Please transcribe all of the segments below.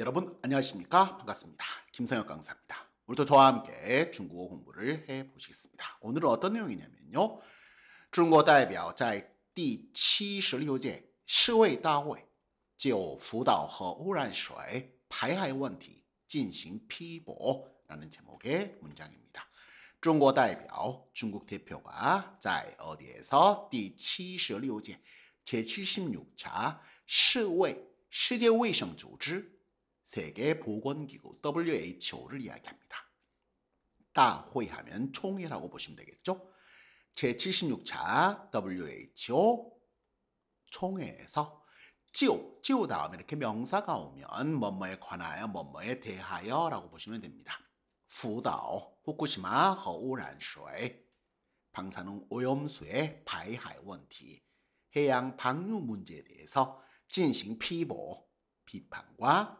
여러분 안녕하십니까? 반갑습니다. 김성혁 강사입니다. 오늘도 저와 함께 중국어 공부를 해 보시겠습니다. 오늘은 어떤 내용이냐면요. 중국 대표 在第76届 世卫大会就福岛核污染水排海问题进行批驳라는 제목의 문장입니다. 중국 대표 중국 대표가 在 어디에서 第76届 제76차 世卫世界卫生组织 세계보건기구 WHO를 이야기합니다. 따회 하면 총회라고 보시면 되겠죠. 제76차 WHO 총회에서 찌오, 찌오 다음에 이렇게 명사가 오면 뭐뭐에 관하여 뭐뭐에 대하여 라고 보시면 됩니다. 후다오, 후쿠시마 허우란쇼의 방사능 오염수의 바이하이 원티, 해양 방류 문제에 대해서 진행 피보, 비판과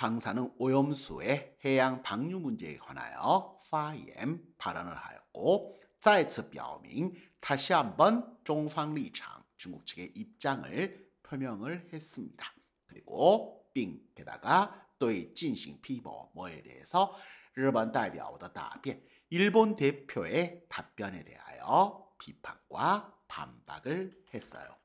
방사능 오염수의 해양 방류 문제에 관하여 파엠 이 발언을 하였고 再次表明 다시 한번 종상 리창 중국 측의 입장을 표명을 했습니다. 그리고 빙에다가 또의 진싱 피버 뭐에 대해서 일본 대표의 답변, 일본 대표의 답변에 대하여 비판과 반박을 했어요.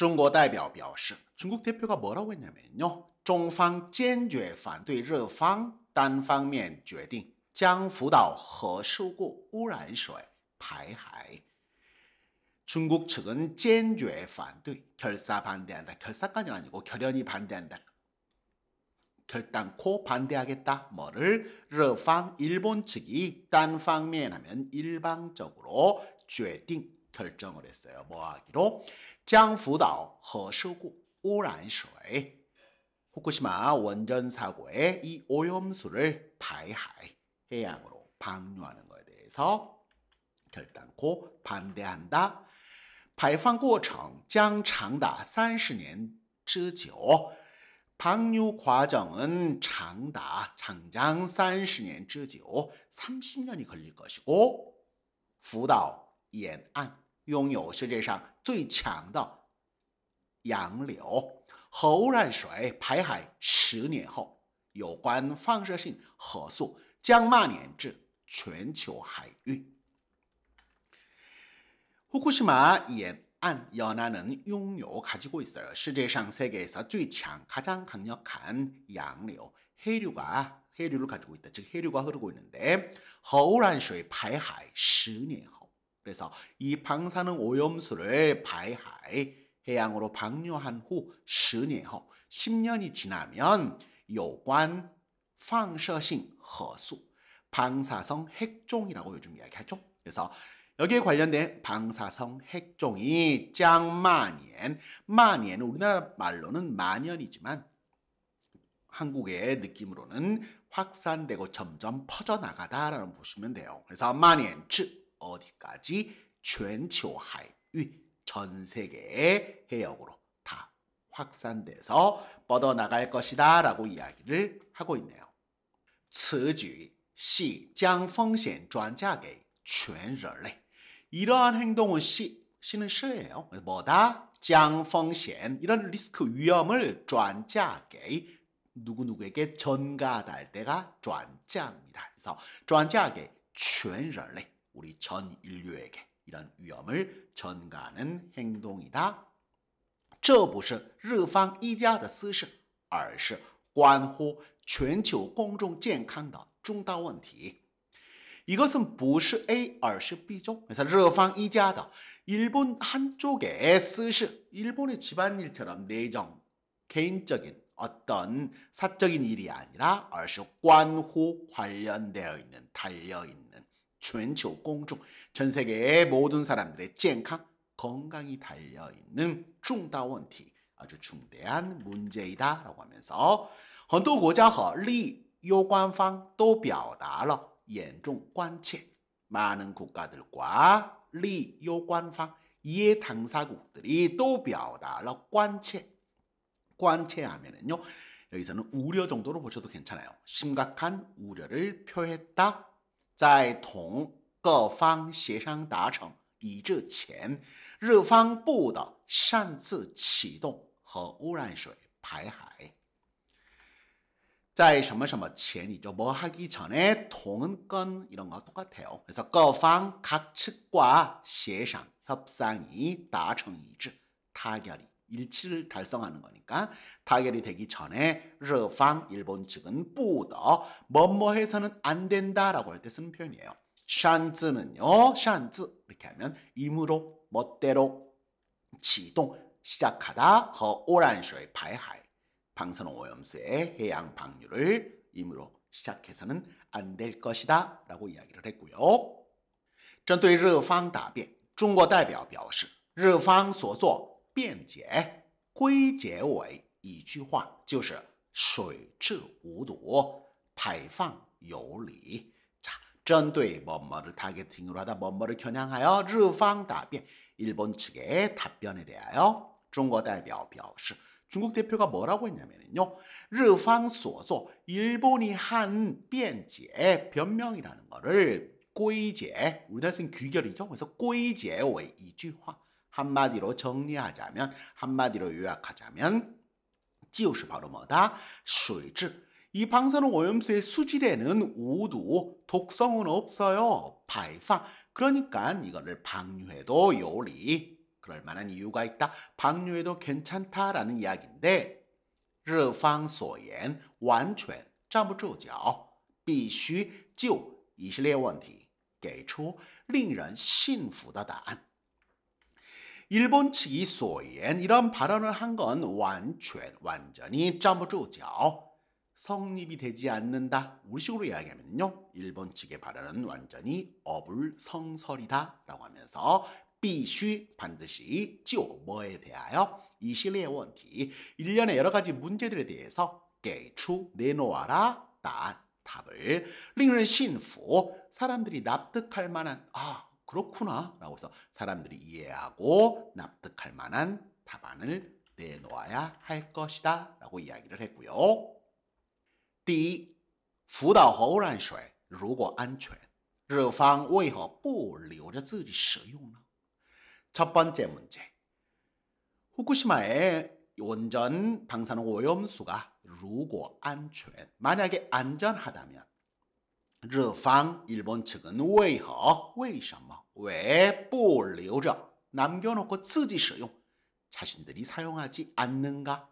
중국 대표 表示, 중국 대표가 뭐라고 했냐면요. 중方 坚决 반대 日方 단방면 决定将福岛核事故污染水排海. 중국 측은 坚决 반대, 결사 반대한다. 결사까지는 아니고 결연히 반대한다. 결단코 반대하겠다. 뭐를 르방 일본 측이 딴방면 하면 일방적으로 결정을 했어요. 뭐 하기로 江福岛核事故 오란수의 후쿠시마 원전 사고의 이 오염수를 바이 해양으로 방류하는 것에 대해서 결단코 반대한다. 발放过程将长达 30年之久. 방류 과정은 장다 장장 30년 之久, 30년이 걸릴 것이고, 福岛沿岸拥有世界上最强的洋流，核污染水排海十年后，有关放射性核素将蔓延至全球海域。福岛沿岸有哪些能拥有卡고있어世界上，世界上最强、가장강력한양류해류가해류를가지고있다즉해류가흐르고있는데核污染水排海十年后。 그래서 이 방사능 오염수를 바해하 해양으로 방류한 후 10년 후 10년이 지나면 요관 방사성 허수 방사성 핵종이라고 요즘 이야기하죠. 그래서 여기에 관련된 방사성 핵종이 짱마년 마년 우리나라 말로는 만연이지만 한국의 느낌으로는 확산되고 점점 퍼져나가다라는 보시면 돼요. 그래서 마년 즉 어디까지 전초 하위 전 세계의 해역으로 다 확산돼서 뻗어나갈 것이다 라고 이야기를 하고 있네요. 此举系将风险转嫁给全人类. 이러한 행동은 시, 시는 시예요. 뭐다? 장펑险 이런 리스크 위험을 전자게 누구누구에게 전가할 때가 전자입니다. 그래서 전자게 全人类 우리 전 인류에게 이런 위험을 전가하는 행동이다. 这不是日方一家的私事，而是关乎全球公众健康的重大问题。 이것은 보시 A 얼시 B죠. 그래서 러방 이자다. 일본 한쪽의 스시 일본의 집안일처럼 내정 개인적인 어떤 사적인 일이 아니라 얼시 관후 관련되어 있는 달려 있는 전초 공중 전 세계의 모든 사람들의 健康 건강이 달려 있는 중다 원티 아주 중대한 문제이다라고 하면서 很多国家和利有关方都表达了严重关切 많은 국가들과 리요관방 이해 당사국들이 또表达了 관체 관체하면은요 여기서는 우려 정도로 보셔도 괜찮아요 심각한 우려를 표했다 在同各方协商达成一致前，日方不得擅自启动和污染水排海。在什么什么前你就不要机场的通运이런거똑같아 요。 그래서各方각측과협상협상이달성이지타결이 일치를 달성하는 거니까 타결이 되기 전에 르팡 일본 측은 뿌더 뭐뭐 해서는 안 된다라고 할 때 쓰는 표현이에요. 샨츠는요. 샨츠 이렇게 하면 임으로 멋대로 지동 시작하다 허오란쇼의 발하이 방사능 오염수의 해양 방류를 임으로 시작해서는 안 될 것이다 라고 이야기를 했고요. 针对日方答辩中国代表表示日方所做辩解、归结为一句话，就是水至无毒，排放有理。 자, 전도 뭐뭐를 타겟팅으로 하다 뭐뭐를 겨냥하여 르팡 답변 일본 측의 답변에 대하여 중국 대표 表示 중국 대표가 뭐라고 했냐면요. 르팡 소조 일본이 한 변제 변명이라는 거를 꼬이우리나라는 귀결이죠. 그래서 꼬이제의 이주 한마디로 정리하자면, 한마디로 요약하자면, 就是 바로 뭐다? 水质이 방사능 오염수의 수질에는 우도 독성은 없어요. 발파. 그러니까 이거를 방류해도 요리. 그럴 만한 이유가 있다. 방류해도 괜찮다라는 이야기인데, 르方소言 완전 站不住脚，必须就一系列问题给出令人信服的答案。 일본 측이 소위엔 이런 발언을 한 건 완전 완전히 짬부조죠. 성립이 되지 않는다. 우리식으로 이야기하면요. 일본 측의 발언은 완전히 어불성설이다. 라고 하면서 비须 반드시 就 뭐에 대하여 이 실리의 원티 일련의 여러 가지 문제들에 대해서 给추 내놓아라 다 답을 令人信服 사람들이 납득할 만한 아 그렇구나 라고 해서 사람들이 이해하고 납득할 만한 답안을 내놓아야 할 것이다 라고 이야기를 했고요. 第一，福岛核污染水如果安全，日方为何不留着自己使用呢？첫 번째 문제. 후쿠시마의 원전 방사능 오염수가 루고 안 ჩ 만약에 안전하다면 르팡 일본 측은 왜허 왜이셔 왜 뿔留着 남겨놓고 쓰지 使用 자신들이 사용하지 않는가?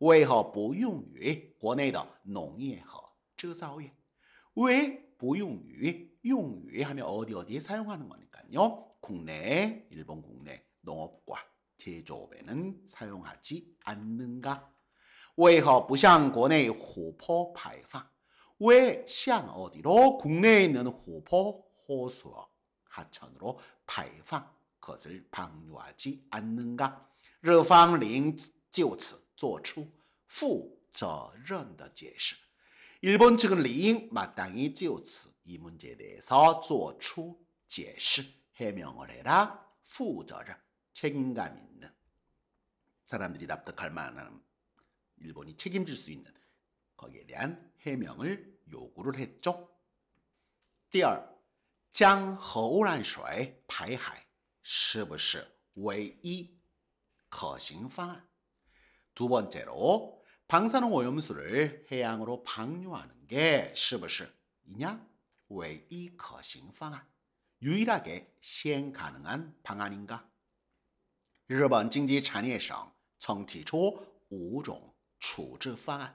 为何不用于国内的农业和制造业？왜不用于用于 하면 어디 어디에 사용하는 거니까요. 국내 일본 국내 농업과 제조업에는 사용하지 않는가? 为何不向国内湖泊排放？왜 시향 어디로 국내에 있는 호포 호수와 하천으로 排放 것을 방류하지 않는가? 日方零就此做出负责任的解释. 일본 측은 리잉 마땅히 就此이 문제에 대해서 做出解释 해명을 해라. 负责任 책임감 있는 사람들이 납득할 만한 일본이 책임질 수 있는 거기에 대한 해명을 요구를 했죠. 第二 江河污染水排海是不是唯一可行方案?두 번째로 방사능 오염수를 해양으로 방류하는 게 是不是이냐? 외이 거싱 방안. 유일하게 시행 가능한 방안인가? 일본 经济产业省曾提出5种处置方案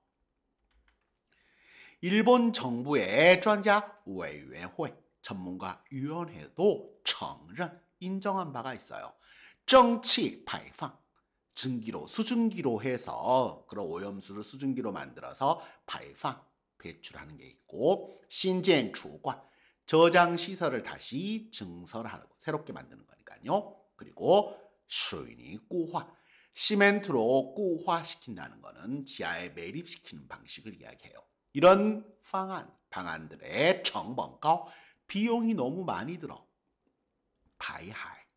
일본 정부의专家 委员会 전문가 위원회도承认 인정한 바가 있어요. 정치 발방 증기로 수증기로 해서 그런 오염수를 수증기로 만들어서 발방 배출하는 게 있고 신젠 주관 저장 시설을 다시 증설하고 새롭게 만드는 거니까요. 그리고 수인이 꾸화 시멘트로 꾸화시킨다는 거는 지하에 매립시키는 방식을 이야기해요. 이런 방안, 방안들의 정범가 비용이 너무 많이 들어. 바이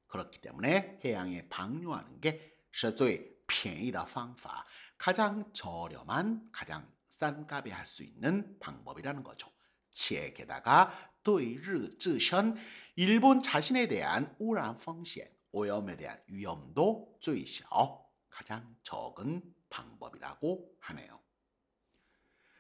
그렇기 때문에 해양에 방류하는 게是最便宜的方法. 가장 저렴한, 가장 싼 값에 할 수 있는 방법이라는 거죠. 치 게다가 对日自身, 일본 자신에 대한 우란 风险, 오염에 대한 위험도 最小, 가장 적은 방법이라고 하네요.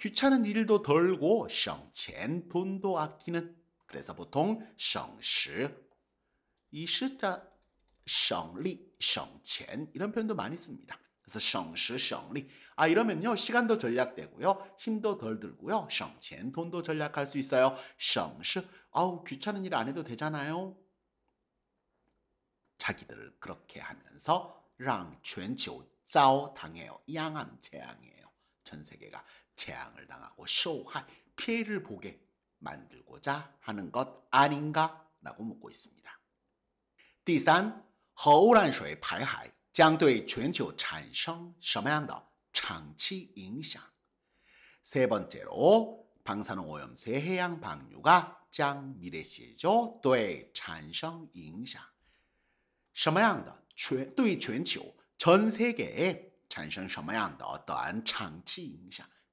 귀찮은 일도 덜고 성钱 돈도 아끼는 그래서 보통 성时 이시자 성리, 성钱 이런 표현도 많이 씁니다. 그래서 성时, 성利 아 이러면요 시간도 절약되고요 힘도 덜 들고요 성钱 돈도 절약할 수 있어요. 성时 아우 귀찮은 일 안 해도 되잖아요. 자기들을 그렇게 하면서 랑全球 짜오 당해요. 양암 재앙이에요. 전 세계가 재앙을 당하고 쇼할 피해를 보게 만들고자 하는 것 아닌가라고 묻고 있습니다. 第三，核污染水排海将对全球产生什么样的长期影响？세 번째로 방사능 오염수 해양 방류가 장미래 시조 对 찬성 인상 什么样的对全球전 세계에 产生什么样的 어떠한 장치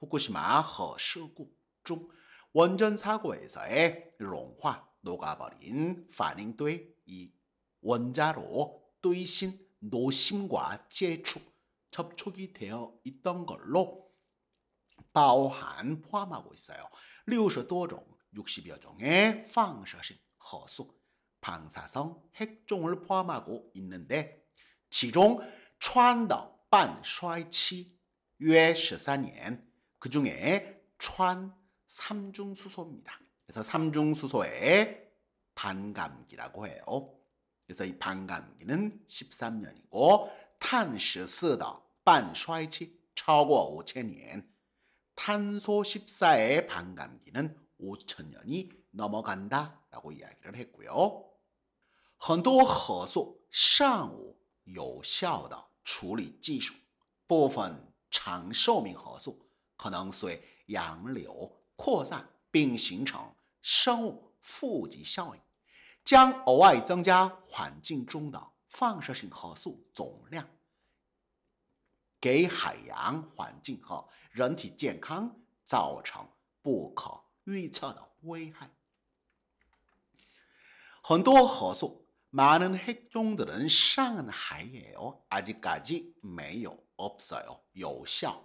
후쿠시마 허수국중 원전 사고에서의 롱화 녹아버린 반응도의 이 원자로 뚜이신 노심과 재축 접촉이 되어 있던 걸로 바오한 포함하고 있어요. 60도종 60여 종의 방사신 허수 방사성 핵종을 포함하고 있는데 지종 川岛半衰期约13年 그 중에 추 삼중수소입니다. 그래서 삼중수소의 반감기라고 해요. 그래서 이 반감기는 13년이고 탄十四의 반衰期 超过 5천년 탄소 14의 반감기는 5천년이 넘어간다 라고 이야기를 했고요. 很多核素上午有效的处理技术部分长寿命核素可能随洋流扩散，并形成生物富集效应，将额外增加环境中的放射性核素总量，给海洋环境和人体健康造成不可预测的危害。很多核素，많은핵종들은상은해에도아직까지没有없어 요， 有效。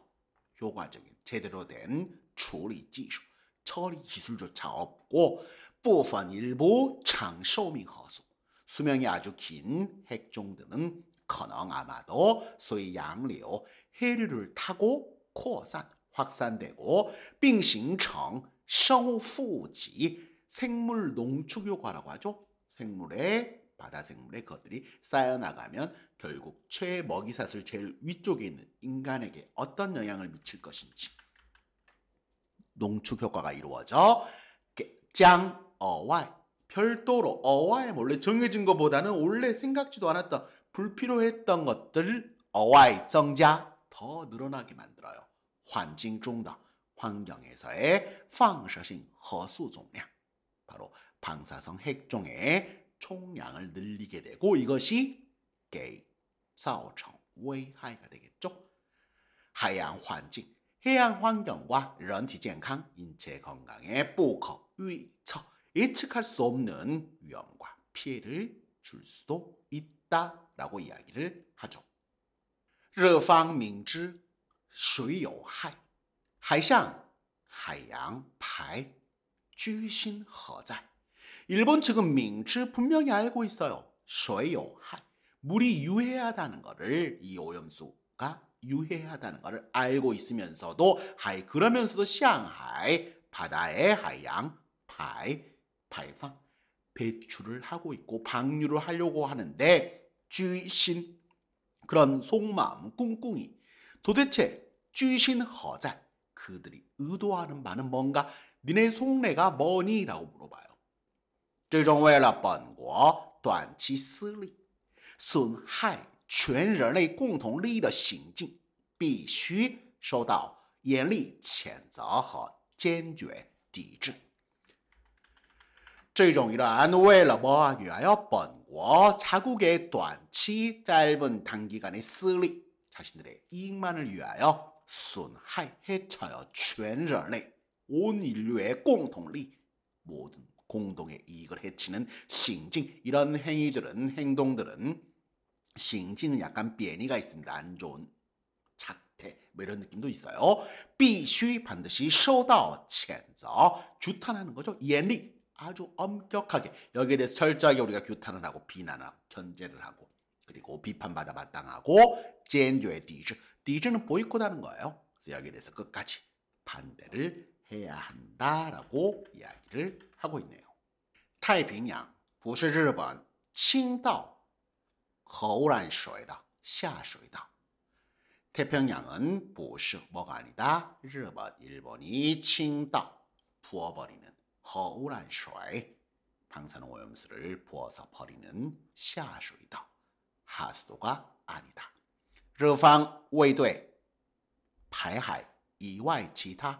효과적인 제대로 된 처리 기술, 처리 기술조차 없고 부분 일부 장寿命 허수, 수명이 아주 긴 핵종들은 커녕 아마도 소위 양류, 해류를 타고扩산 확산되고 빙싱청, 생우 후지, 생물 농축 효과라고 하죠. 생물의 바다생물의 것들이 쌓여나가면 결국 최 먹이사슬 제일 위쪽에 있는 인간에게 어떤 영향을 미칠 것인지 농축 효과가 이루어져 짱 어와이 별도로 어와이 원래 정해진 것보다는 원래 생각지도 않았던 불필요했던 것들 어와이 정자 더 늘어나게 만들어요. 환징 중다 환경에서의 방사성 허수 종량 바로 방사성 핵종의 총량을 늘리게 되고 이것이 게이, 사오청, 위해가 되겠죠. 해양 환경, 해양 환경과 런티 건강, 인체 건강에 뿌커, 위처, 예측할 수 없는 위험과 피해를 줄 수도 있다라고 이야기를 하죠. 热方明知水有害，海象海洋排居心何在？ 일본 측은 밍츠 분명히 알고 있어요. 쇼요 물이 유해하다는 것을 이 오염수가 유해하다는 것을 알고 있으면서도 하이 그러면서도 시앙하이 바다의 하양 파이 파이 배출을 하고 있고 방류를 하려고 하는데 쥐신 그런 속마음 꿍꿍이 도대체 쥐신 허자 그들이 의도하는 바는 뭔가 니네 속내가 뭐니? 라고 물어봐요. 这种为了本国短期私利、损害全人类共同利益的行径，必须受到严厉谴责和坚决抵制。这种段安为了为了为要本国、才国给短期、在日本短期间的私利、才是들的阴谋。的을위损害손해全人类、온你略共同동利矛盾 공동의 이익을 해치는 싱징 이런 행위들은 행동들은 싱징은 약간 비애니가 있습니다. 안 좋은 작태 뭐 이런 느낌도 있어요. 삐쉬 반드시 쇼더챈저 규탄하는 거죠. 예리 아주 엄격하게 여기에 대해서 철저하게 우리가 규탄을 하고 비난하고 견제를 하고 그리고 비판받아 마땅하고 젠조의 디즈 디즈는 보이콧하는 거예요. 그래서 여기에 대해서 끝까지 반대를 해야 한다라고 이야기를 하고 있네요. 태평양 부是日本칭도 허우란쇼이다 下水道 태평양은 부是 뭐가 아니다. 일본, 일본이 칭도 부어버리는 허우란쇼이 방사능 오염수를 부어서 버리는 下水道 하수도가 아니다. 日方卫队排海以外其他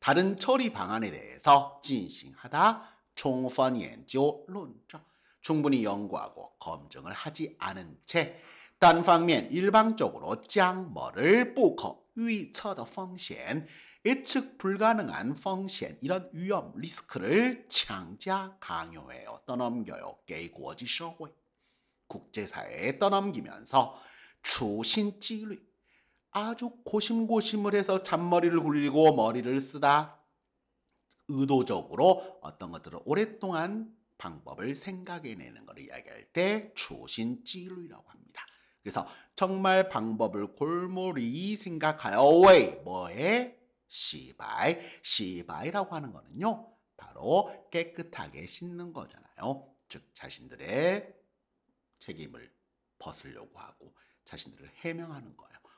다른 처리 방안에 대해서 진싱하다 총펀 연조 론정 충분히 연구하고 검증을 하지 않은 채 단방면 일방적으로 장머를 뽑고 위처의 风险 예측 불가능한 风险 이런 위험 리스크를 창자 강요해요. 떠넘겨요. 게고지社会 국제사회에 떠넘기면서 추신 찌리 아주 고심고심을 해서 잔머리를 굴리고 머리를 쓰다 의도적으로 어떤 것들을 오랫동안 방법을 생각해내는 것을 이야기할 때 초신찌루이라고 합니다. 그래서 정말 방법을 골몰이 생각하여 왜 뭐에 시바이 시바이라고 하는 거는요 바로 깨끗하게 씻는 거잖아요. 즉 자신들의 책임을 벗으려고 하고 자신들을 해명하는 거예요.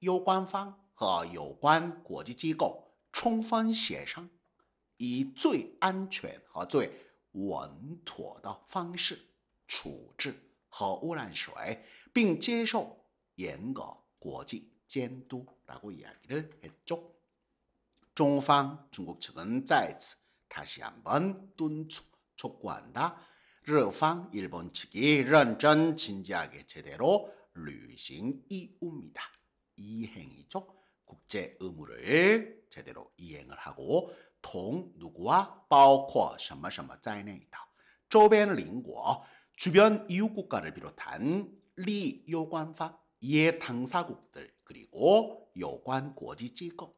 有关方和有关国际机构充分协商，以最安全和最稳妥的方式处置核污染水，并接受严格国际监督。라고이야기를했죠中方中国측은再一次다시한번敦促촉구한다日方日本측이认真진지하게제대로行义务옵니다 이행이죠. 국제 의무를 제대로 이행을 하고 동 누구와 包括什么什么在内的周边邻国 주변 이웃 국가를 비롯한 리 요관파 이예 당사국들 그리고 요관 고지 지고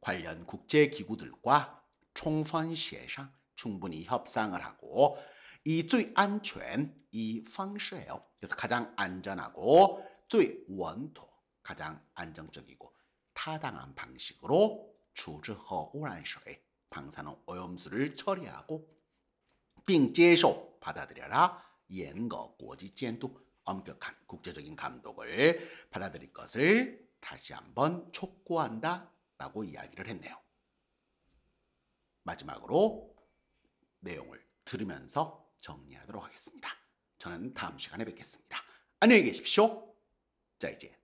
관련 국제 기구들과 총선 협상 충분히 협상을 하고 이 주의 안전 이방식에요 그래서 가장 안전하고 주의 원통 가장 안정적이고 타당한 방식으로 주지허 오란쇼의 방사능 오염수를 처리하고 빙接受 받아들여라 옌거 고지 젠도 엄격한 국제적인 감독을 받아들일 것을 다시 한번 촉구한다 라고 이야기를 했네요. 마지막으로 내용을 들으면서 정리하도록 하겠습니다. 저는 다음 시간에 뵙겠습니다. 안녕히 계십시오. 자, 이제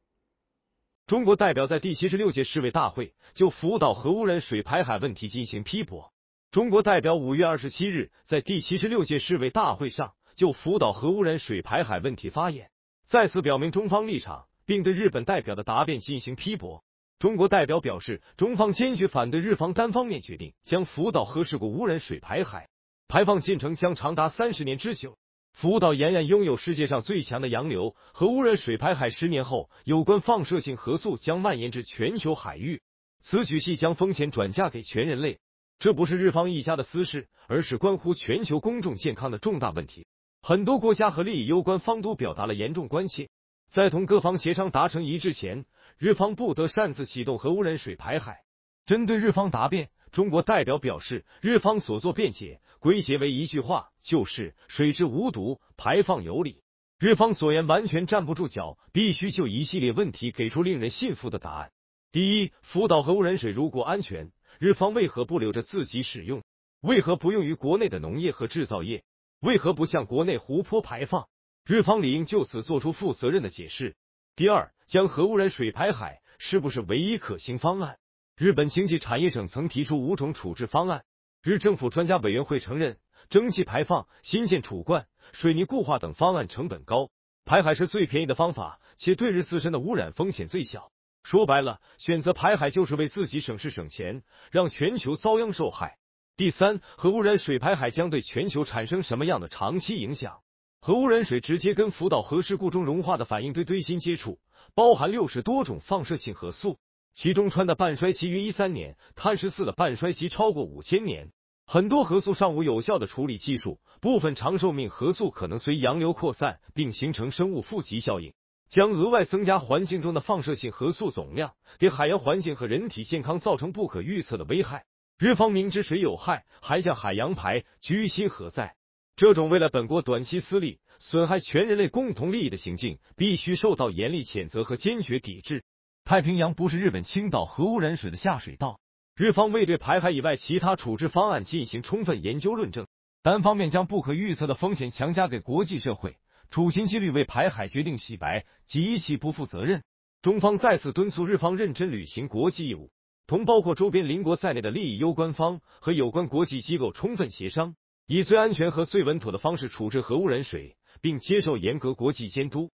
中国代表在第七十六届世卫大会就福岛核污染水排海问题进行批驳。中国代表五月二十七日在第七十六届世卫大会上就福岛核污染水排海问题发言，再次表明中方立场，并对日本代表的答辩进行批驳。中国代表表示，中方坚决反对日方单方面决定将福岛核事故污染水排海，排放进程将长达三十年之久。福岛沿岸拥有世界上最强的洋流和污染水排海，十年后有关放射性核素将蔓延至全球海域。此举系将风险转嫁给全人类，这不是日方一家的私事，而是关乎全球公众健康的重大问题。很多国家和利益攸关方都表达了严重关切。在同各方协商达成一致前，日方不得擅自启动核污染水排海。针对日方答辩。中国代表表示，日方所做辩解归结为一句话，就是“水质无毒，排放有理”。日方所言完全站不住脚，必须就一系列问题给出令人信服的答案。第一，福岛核污染水如果安全，日方为何不留着自己使用？为何不用于国内的农业和制造业？为何不向国内湖泊排放？日方理应就此做出负责任的解释。第二，将核污染水排海是不是唯一可行方案？日本经济产业省曾提出五种处置方案，日政府专家委员会承认，蒸汽排放、新建储罐、水泥固化等方案成本高，排海是最便宜的方法，且对日自身的污染风险最小。说白了，选择排海就是为自己省事省钱，让全球遭殃受害。第三，核污染水排海将对全球产生什么样的长期影响？核污染水直接跟福岛核事故中融化的反应堆堆芯接触，包含六十多种放射性核素。其中，川的半衰期约一三年，碳十四的半衰期超过五千年。很多核素尚无有效的处理技术，部分长寿命核素可能随洋流扩散，并形成生物富集效应，将额外增加环境中的放射性核素总量，给海洋环境和人体健康造成不可预测的危害。日方明知水有害，还向海洋排，居心何在？这种为了本国短期私利，损害全人类共同利益的行径，必须受到严厉谴责和坚决抵制。太平洋不是日本倾倒核污染水的下水道，日方未对排海以外其他处置方案进行充分研究论证，单方面将不可预测的风险强加给国际社会，处心积虑为排海决定洗白，极其不负责任。中方再次敦促日方认真履行国际义务，同包括周边邻国在内的利益攸关方和有关国际机构充分协商，以最安全和最稳妥的方式处置核污染水，并接受严格国际监督。